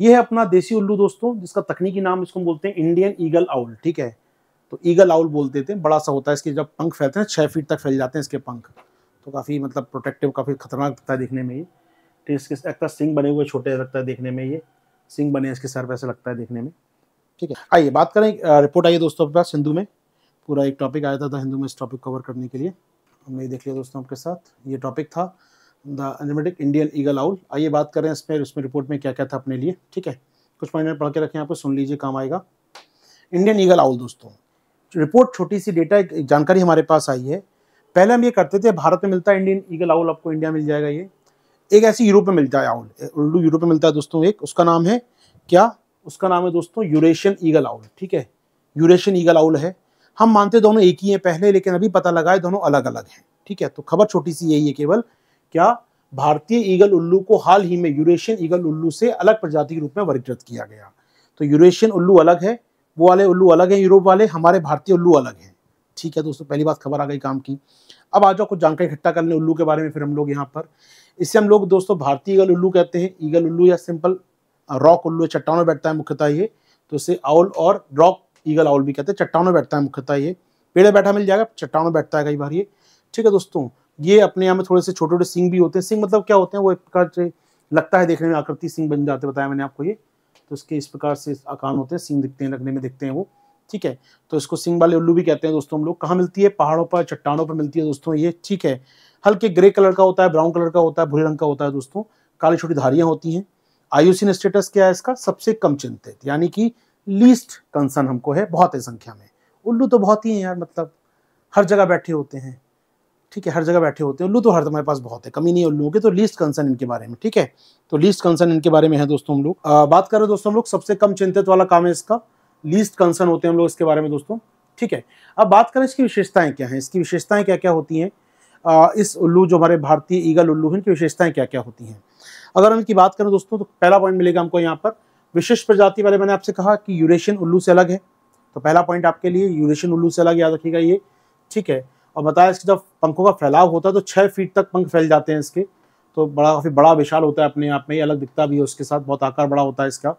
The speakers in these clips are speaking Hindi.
ये है अपना देसी उल्लू दोस्तों जिसका तकनीकी नाम इसको बोलते हैं इंडियन ईगल आउल ठीक है तो ईगल आउल बोलते थे बड़ा सा होता है इसके जब पंख फैलते हैं छः फीट तक फैल जाते हैं इसके पंख तो काफ़ी मतलब प्रोटेक्टिव काफ़ी खतरनाक लगता है देखने में ये तो इसके एक तरह सिंग बने हुए छोटे लगता है देखने में ये सिंग बने इसके सर वैसे लगता है देखने में ठीक है आइए बात करें रिपोर्ट आई है दोस्तों आपके पास हिंदू में पूरा एक टॉपिक आया था हिंदू में इस टॉपिक कवर करने के लिए हमने देख लिया दोस्तों आपके साथ ये टॉपिक था द इंडियन ईगल आउल आइए बात करें इसमें उसमें रिपोर्ट में क्या क्या था अपने लिए ठीक है कुछ पॉइंट पढ़ के रखें आपको सुन लीजिए काम आएगा इंडियन ईगल आउल दोस्तों रिपोर्ट छोटी सी डेटा जानकारी हमारे पास आई है पहले हम ये करते थे भारत में मिलता है इंडियन ईगल आउल आपको इंडिया मिल जाएगा ये एक ऐसे यूरोप में मिलता है आउल उल्लू यूरोप में मिलता है दोस्तों एक उसका नाम है क्या उसका नाम है दोस्तों यूरेशियन ईगल आउल ठीक है यूरेशियन ईगल आउल है हम मानते दोनों एक ही हैं पहले लेकिन अभी पता लगा है दोनों अलग अलग हैं ठीक है तो खबर छोटी सी यही है केवल क्या भारतीय ईगल उल्लू को हाल ही में यूरेशियन ईगल उल्लू से अलग प्रजाति के रूप में वर्गीकृत किया गया तो यूरेशियन उल्लू अलग है वो वाले उल्लू अलग है यूरोप वाले हमारे भारतीय उल्लू अलग है ठीक है दोस्तों पहली बात खबर आ गई काम की अब आ जाओ कुछ जानकारी इकट्ठा कर लें उल्लू के बारे में फिर हम लोग यहाँ पर इससे हम लोग दोस्तों भारतीय ईगल उल्लू कहते हैं ईगल उल्लू या सिंपल रॉक उल्लू चट्टानों में बैठता है मुख्यतः ये तो इसे आउल और रॉक ईगल आउल भी कहते हैं चट्टानों में बैठता है मुख्यतः ये पेड़ बैठा मिल जाएगा चट्टानों में बैठता है कई बार ये ठीक है दोस्तों ये अपने यहाँ में थोड़े से छोटे छोटे सिंग भी होते हैं सिंग मतलब क्या होते हैं वो एक प्रकार से लगता है देखने में आकृति सिंह बन जाते हैं बताया मैंने आपको ये तो इसके इस प्रकार से आकार होते हैं सिंह दिखते हैं लगने में दिखते हैं वो ठीक है तो इसको सिंग वाले उल्लू भी कहते हैं दोस्तों हम लोग कहाँ मिलती है पहाड़ों पर चट्टानों पर मिलती है दोस्तों ये ठीक है हल्के ग्रे कलर का होता है ब्राउन कलर का होता है भूरे रंग का होता है दोस्तों काली छोटी धारियां होती हैं आयुषीन स्टेटस क्या है इसका सबसे कम चिंतित यानी कि लीस्ट कंसर्न हमको है बहुत है संख्या में उल्लू तो बहुत ही है यार मतलब हर जगह बैठे होते हैं ठीक है हर जगह बैठे होते हैं उल्लू तो हर हमारे पास बहुत है कमी नहीं है उल्लू के तो लीस्ट कंसर्न इनके बारे में ठीक है तो लीस्ट कंसर्न इनके बारे में है दोस्तों हम लोग बात कर रहे हैं दोस्तों हम लोग सबसे कम चिंतित वाला काम है इसका लीस्ट कंसर्न होते हैं हम लोग इसके बारे में दोस्तों ठीक है अब बात करें इसकी विशेषताएं क्या हैं इसकी विशेषताएं क्या क्या होती हैं इस उल्लू जो हमारे भारतीय ईगल उल्लू हैं इनकी विशेषताएं क्या क्या होती हैं अगर इनकी बात करें दोस्तों तो पहला पॉइंट मिलेगा हमको यहाँ पर विशिष्ट प्रजाति वाले मैंने आपसे कहा कि यूरेशियन उल्लू से अलग है तो पहला पॉइंट आपके लिए यूरेशियन उल्लू से अलग याद रखिएगा ये ठीक है और बताया इसके जब पंखों का फैलाव होता है तो छः फीट तक पंख फैल जाते हैं इसके तो बड़ा काफ़ी बड़ा विशाल होता है अपने आप में अलग दिखता भी है उसके साथ बहुत आकार बड़ा होता है इसका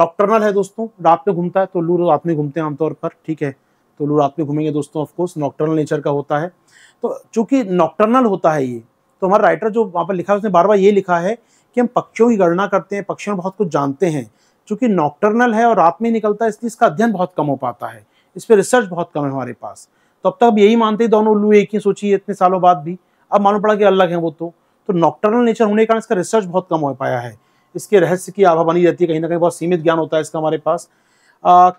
नॉक्टर्नल है दोस्तों रात में घूमता है तो लू रात में घूमते हैं आमतौर पर ठीक है तो लू रात में घूमेंगे दोस्तों ऑफकोर्स नॉक्टर्नल नेचर का होता है तो चूंकि नॉक्टर्नल होता है ये तो हमारा राइटर जो वहाँ पर लिखा है उसने बार बार ये लिखा है कि हम पक्षियों की गणना करते हैं पक्षियों बहुत कुछ जानते हैं चूँकि नॉक्टर्नल है और रात में निकलता है इसलिए इसका अध्ययन बहुत कम हो पाता है इस पर रिसर्च बहुत कम है हमारे पास तो अब तक यही मानते दोनों उल्लू एक ही सोचिए इतने सालों बाद भी अब मालूम पड़ा कि अलग है वो तो तो नॉक्टर्नल नेचर होने के कारण इसका रिसर्च बहुत कम हो पाया है इसके रहस्य की आभा बनी रहती है कहीं ना कहीं बहुत सीमित ज्ञान होता है इसका हमारे पास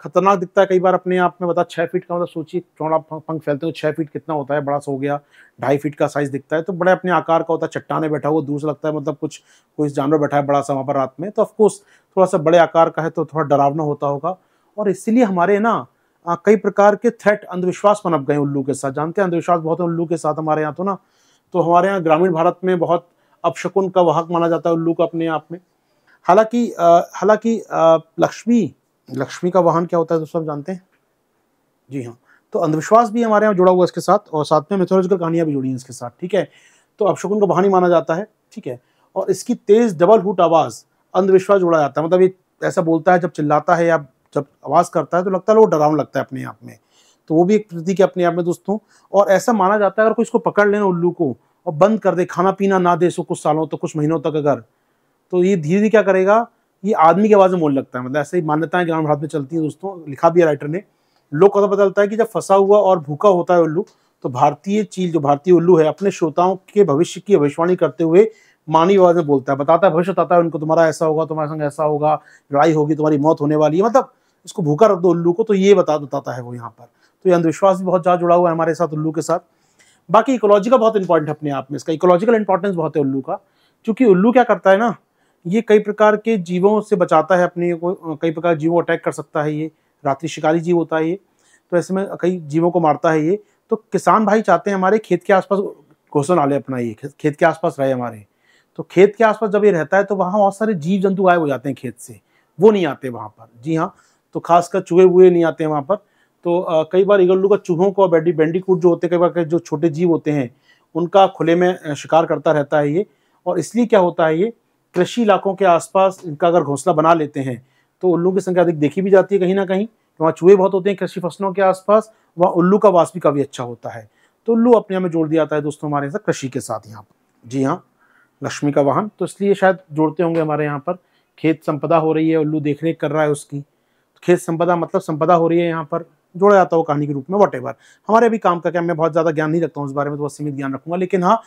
खतरनाक दिखता है कई बार अपने आप में बता छः फीट का मतलब सोचिए चौड़ा पंख फैलते हो छः फीट कितना होता है बड़ा सा हो गया ढाई फीट का साइज दिखता है तो बड़े अपने आकार का होता है चट्टाने बैठा हुआ दूर से लगता है मतलब कुछ कोई जानवर बैठा है बड़ा सा वहाँ पर रात में तो ऑफकोर्स थोड़ा सा बड़े आकार का है तो थोड़ा डरावना होता होगा और इसीलिए हमारे ना कई प्रकार के थ्रेट अंधविश्वास बनप गए उल्लू के साथ जानते हैं अंधविश्वास बहुत है उल्लू के साथ हमारे यहाँ तो ना तो हमारे यहाँ ग्रामीण भारत में बहुत अपशकुन का वाहक माना जाता है उल्लू का अपने आप में हालांकि हालांकि लक्ष्मी लक्ष्मी का वाहन क्या होता है दोस्तों आप जानते हैं जी हाँ तो अंधविश्वास भी हमारे यहाँ जुड़ा हुआ इसके साथ और साथ में मेथोलॉजिकल कहानियां भी जुड़ी हैं इसके साथ ठीक है तो अपशकुन का वाहन ही माना जाता है ठीक है और इसकी तेज़ डबल हुट आवाज़ अंधविश्वास जुड़ा जाता है मतलब ये ऐसा बोलता है जब चिल्लाता है या जब आवाज़ करता है तो लगता है वो डरावना लगता है अपने आप में तो वो भी एक प्रतीक है अपने आप में दोस्तों और ऐसा माना जाता है अगर कोई इसको पकड़ लेना उल्लू को और बंद कर दे खाना पीना ना दे सो कुछ सालों तक तो, कुछ महीनों तक अगर तो ये धीरे धीरे क्या करेगा ये आदमी की आवाज़ में मोल लगता है मतलब ऐसे ही मान्यताएं ग्रामीण भारत में चलती हैं दोस्तों लिखा भी है राइटर ने लोग को पता चलता है कि जब फंसा हुआ और भूखा होता है उल्लू तो भारतीय चील जो भारतीय उल्लू है अपने श्रोताओं के भविष्य की भविष्यवाणी करते हुए मानवीय आवाज में बोलता है बताता है भविष्य बताता है उनको तुम्हारा ऐसा होगा तुम्हारे संग ऐसा होगा लड़ाई होगी तुम्हारी मौत होने वाली है मतलब इसको भूखा रख दो उल्लू को तो ये बता बताता है वो यहाँ पर तो ये अंधविश्वास भी बहुत ज़्यादा जुड़ा हुआ है हमारे साथ उल्लू के साथ बाकी इकोलॉजी का बहुत इंपॉर्टेंट अपने आप में इसका इकोलॉजिकल इंपॉर्टेंस बहुत है उल्लू का क्योंकि उल्लू क्या करता है ना ये कई प्रकार के जीवों से बचाता है अपने को कई प्रकार जीवों अटैक कर सकता है ये रात्रि शिकारी जीव होता है ये तो ऐसे में कई जीवों को मारता है ये तो किसान भाई चाहते हैं हमारे खेत के आसपास घोषण नाले अपना ये खेत के आसपास रहे हमारे तो खेत के आसपास जब ये रहता है तो वहाँ बहुत सारे जीव जंतु गायब हो जाते हैं खेत से वो नहीं आते वहाँ पर जी हाँ तो खासकर चूहे वूहे नहीं आते हैं वहाँ पर तो आ, कई बार ईगल्लू का चूहों को बैंडी बैंडीकूट जो होते हैं कई बार जो छोटे जीव होते हैं उनका खुले में शिकार करता रहता है ये और इसलिए क्या होता है ये कृषि इलाकों के आसपास इनका अगर घोंसला बना लेते हैं तो उल्लू की संख्या अधिक देखी भी जाती है कहीं ना कहीं वहाँ चूहे बहुत होते हैं कृषि फसलों के आसपास वहाँ उल्लू का वास भी काफ़ी अच्छा होता है तो उल्लू अपने यहाँ में जोड़ दिया जाता है दोस्तों हमारे यहाँ कृषि के साथ यहाँ पर जी हाँ लक्ष्मी का वाहन तो इसलिए शायद जोड़ते होंगे हमारे यहाँ पर खेत संपदा हो रही है उल्लू देख रेख कर रहा है उसकी खेत संपदा मतलब संपदा हो रही है यहाँ पर जोड़ा जाता हो कहानी के रूप में वट हमारे अभी काम का क्या मैं बहुत ज़्यादा ज्ञान नहीं रखता हूँ उस बारे में तो बहुत सीमित ज्ञान रखूंगा लेकिन हाँ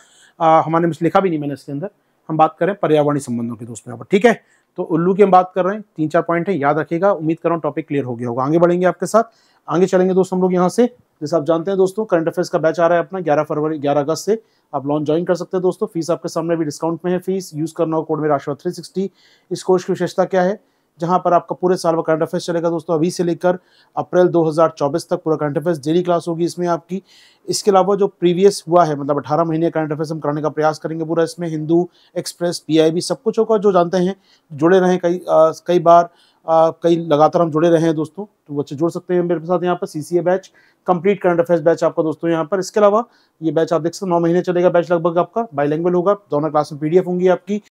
हमारे मिस लिखा भी नहीं मैंने इसके अंदर हम बात करें पर्यावरणीय संबंधों के दोस्तों यहाँ पर ठीक है तो उल्लू की हम बात कर रहे हैं तीन चार पॉइंट है याद रखिएगा उम्मीद कर रहा हूँ टॉपिक क्लियर हो गया होगा आगे बढ़ेंगे आपके साथ आगे चलेंगे दोस्तों हम लोग यहाँ से जैसे आप जानते हैं दोस्तों करंट अफेयर्स का बैच आ रहा है अपना ग्यारह फरवरी ग्यारह अगस्त से आप लॉन्च ज्वाइन कर सकते हैं दोस्तों फीस आपके सामने भी डिस्काउंट में है फीस यूज करना हो कोड में राशि थ्री सिक्सटी इस कोर्स की विशेषता क्या है जहां पर आपका पूरे साल का करंट अफेयर्स चलेगा दोस्तों अभी से लेकर अप्रैल 2024 तक पूरा करंट अफेयर्स डेली क्लास होगी इसमें आपकी इसके अलावा जो प्रीवियस हुआ है मतलब 18 महीने करंट अफेयर्स हम कराने का प्रयास करेंगे पूरा इसमें हिंदू एक्सप्रेस पीआईबी सब कुछ होगा जो जानते हैं जुड़े रहें कई आ, कई बार आ, कई लगातार हम जुड़े रहे हैं दोस्तों तो बच्चे जुड़ सकते हैं मेरे साथ यहाँ पर a batch complete current affairs batch आपका दोस्तों यहाँ पर इसके अलावा ये बैच आप देख सकते हैं नौ महीने चलेगा बैच लगभग आपका बाई होगा दोनों क्लास में एफ होंगी आपकी